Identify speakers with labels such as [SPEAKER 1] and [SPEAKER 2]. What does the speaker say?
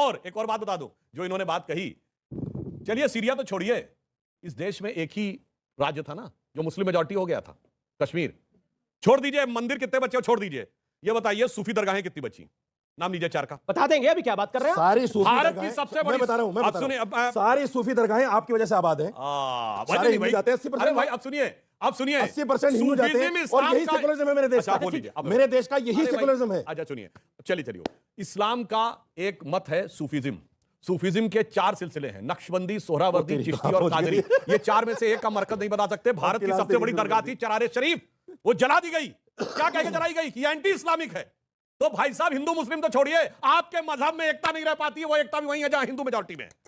[SPEAKER 1] और एक और बात बता दूं जो इन्होंने बात कही चलिए सीरिया तो छोड़िए इस देश में एक ही राज्य था ना जो मुस्लिम मेजोरिटी हो गया था कश्मीर छोड़ दीजिए मंदिर कितने बच्चे छोड़ दीजिए ये बताइए सूफी दरगाहें कितनी बची नाम लीजिए चार का बता देंगे अभी क्या बात
[SPEAKER 2] कर रहे हैं सारी सूफी भारत की सबसे बड़ी मैं बता रहा हूं मैं बता रहा हूँ सारी सूफी दरगाहें आपकी वजह से आबाद है हाँ, सारे हिंदू जाते हैं अस्सी परसेंट भाई आप सुनिए आप सुनिए अस्सी परसेंट हिंदू जाते हैं और यही सेकुलरिज्म है
[SPEAKER 1] मेरे देश अच्छा, का मेरे देश का यही सेकुलरिज्म है अच्छा सुनिए चलिए चलिए इस्लाम का एक मत है सूफीज्म सूफिज्म के चार सिलसिले हैं नक्शबंदी सोहरावर्दी चिश्ती और कादरी ये चार में से एक का मरकज नहीं बता सकते भारत की सबसे बड़ी दरगाह थी चरारे शरीफ वो जला दी गई क्या कह के जलाई गई ये एंटी इस्लामिक है तो भाई साहब हिंदू मुस्लिम तो छोड़िए आपके मजहब में एकता नहीं रह पाती है वो एकता भी वही है जहां हिंदू मेजोरिटी में